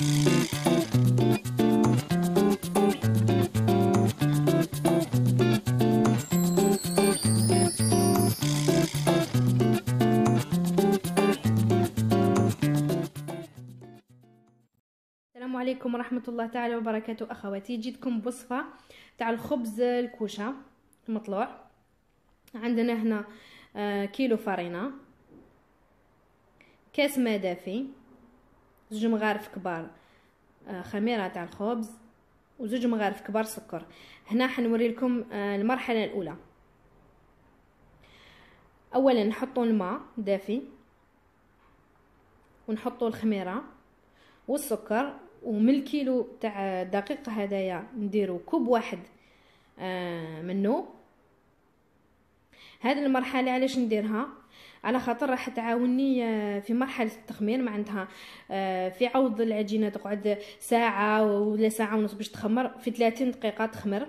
السلام عليكم ورحمة الله تعالى وبركاته أخواتي جيتكم بوصفة تاع الخبز الكوشة المطلوع عندنا هنا آه، كيلو فرينة كاس ماء دافي زوج مغارف كبار آه، خميره تاع الخبز وزوج مغارف كبار سكر هنا حنوري لكم آه، المرحله الاولى اولا نحطوا الماء دافي ونحطوا الخميره والسكر ومن الكيلو تاع الدقيق هدايا نديرو كوب واحد آه، منه هذه المرحله علاش نديرها على خاطر راح تعاوني آه، في مرحله التخمير معناتها آه، في عوض العجينه تقعد ساعه ولا ساعه ونص باش تخمر في 30 دقيقه تخمر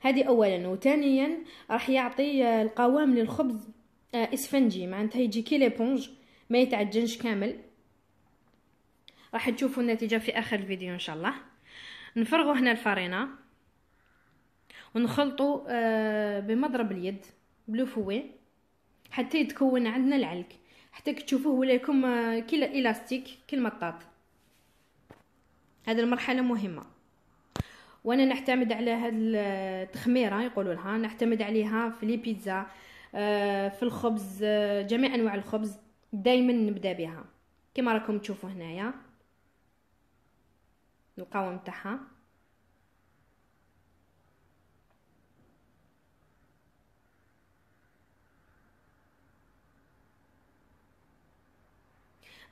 هذه اولا وثانيا راح يعطي آه، القوام للخبز اسفنجي معناتها يجي كي ليبونج ما يتعجنش كامل راح تشوفوا النتيجه في اخر الفيديو ان شاء الله نفرغوا هنا الفرينه ونخلطوا بمضرب اليد بلو فوي حتى يتكون عندنا العلك حتى كتشوفوه ولا يكون كي إلاستيك كي المطاط هذه المرحله مهمه وانا نعتمد على هاد التخميره يقولوا لها نعتمد عليها في لي بيتزا آه، في الخبز آه، جميع انواع الخبز دائما نبدا بها كما راكم تشوفوا هنايا القوام تاعها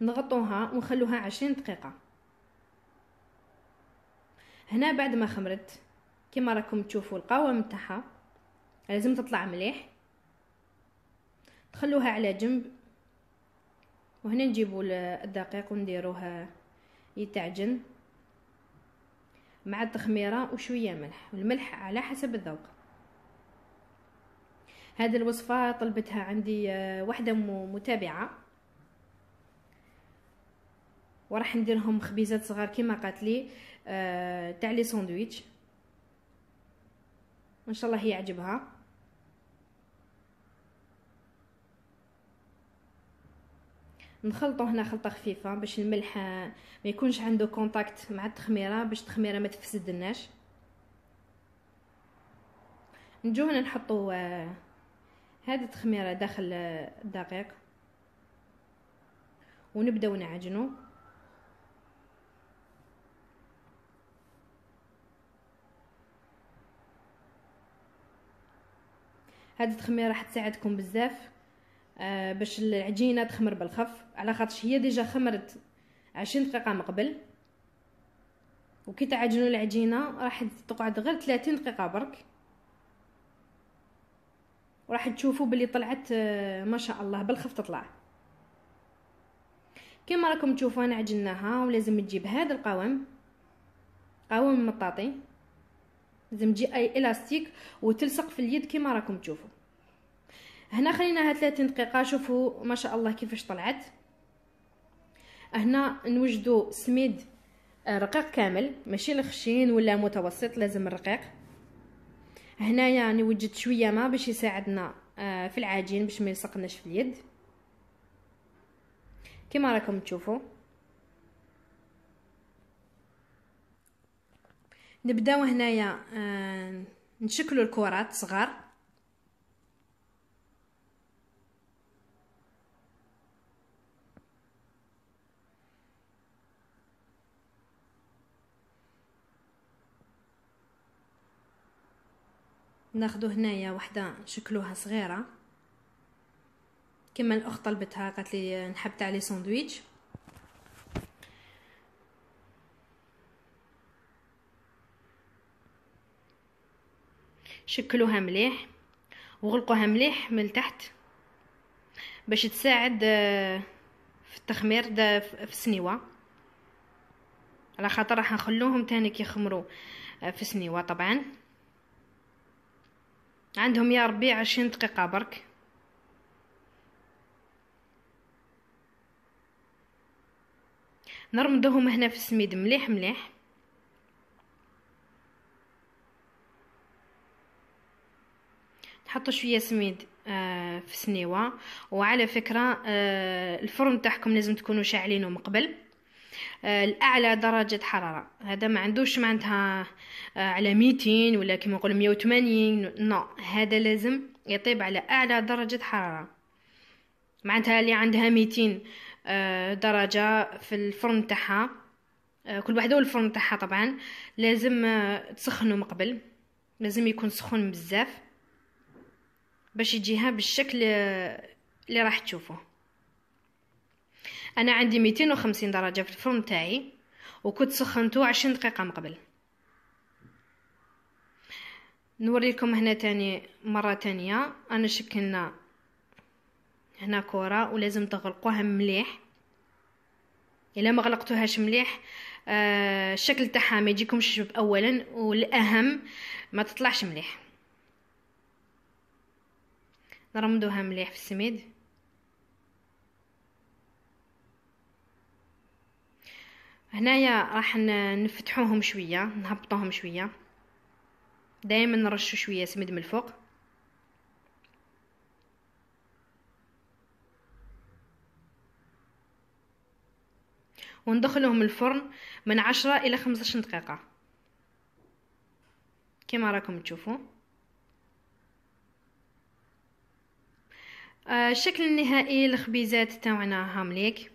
نغطوها ونخلوها عشرين دقيقة هنا بعد ما خمرت كما راكم تشوفوا القوام تاعها لازم تطلع مليح تخلوها على جنب وهنا نجيبوا الدقيق ونديروه يتعجن مع التخميره وشويه ملح والملح على حسب الذوق هذه الوصفه طلبتها عندي آه، واحده متابعه وراح نديرهم خبيزات صغار كما قالت لي آه تاع لي ساندويتش ان شاء الله يعجبها نخلطو هنا خلطه خفيفه باش الملح ما يكونش عنده كونتاكت مع التخميره باش التخميره ما تفسدناش نجو هنا نحطو هذه آه، التخميره داخل آه، الدقيق ونبداو نعجنو هذه التخميره راح تساعدكم بزاف آه باش العجينه تخمر بالخف على خاطرش هي ديجا خمرت عشرين دقيقه من قبل وكي تعجنوا العجينه راح تقعد غير 30 دقيقه برك وراح تشوفوا بلي طلعت آه، ما شاء الله بالخف تطلع كما راكم تشوفوا انا عجناها ولازم تجيب هذا القوام قوام مطاطي لازم تجي اي الاستيك وتلصق في اليد كما راكم تشوفوا هنا خليناها 30 دقيقه شوفوا ما شاء الله كيفاش طلعت هنا نوجدوا سميد آه، رقيق كامل ماشي الخشين ولا متوسط لازم الرقيق هنايا يعني وجدت شويه ما باش يساعدنا آه، في العجين باش ما يلصقناش في اليد كما راكم تشوفوا نبداو هنايا آه نشكلوا الكرات صغار ناخذ هنايا وحده نشكلوها صغيره كما الاخت طلبتها قالت لي نحب تاع لي ساندويتش شكلوها مليح وغلقوها مليح من التحت باش تساعد آه، في التخمير في سنيوة على خاطر راح نخلوهم تاني كيخمروا آه، في سنيوة طبعا عندهم يا ربي عشرين دقيقه برك نرمدوهم هنا في السميد مليح مليح حطوا شويه سميد آه، في سنيوه وعلى فكره آه، الفرن تاعكم لازم تكونوا شاعلينه من قبل آه، الاعلى درجه حراره هذا ما عندوش معناتها على ميتين ولا كيما نقول 180 نو هذا لازم يطيب على اعلى درجه حراره معناتها اللي عندها ميتين درجه في الفرن تاعها كل وحده والفرن تاعها طبعا لازم تسخنوا من قبل لازم يكون سخون بزاف باش يجيها بالشكل اللي راح تشوفوه انا عندي 250 درجه في الفرن تاعي وكنت سخنته 20 دقيقه من قبل نوريكم هنا تاني مره تانية انا شكلنا هنا كره ولازم تغلقوها مليح الا ما غلقتوهاش مليح آه الشكل تاعها ما يجيكمش اولا والاهم ما تطلعش مليح نرمدوها مليح في السميد هنايا راح نفتحوهم شويه نهبطوهم شويه دائما نرشو شويه سميد من الفوق وندخلهم الفرن من عشرة الى 15 دقيقه كما راكم تشوفوا آه، الشكل النهائي للخبيزات تاعنا هامليك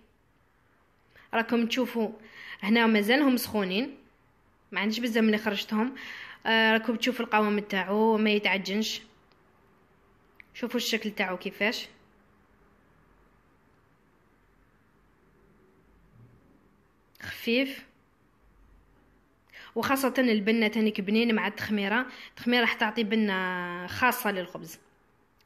راكم تشوفوا هنا مازالهم سخونين ما عنديش بزاف ملي خرجتهم آه، راكم تشوفوا القوام تاعو ما يتعجنش شوفوا الشكل تاعو كيفاش خفيف وخاصة البنة تانيك بنين مع التخميرة التخميرة راح تعطي بنة خاصة للخبز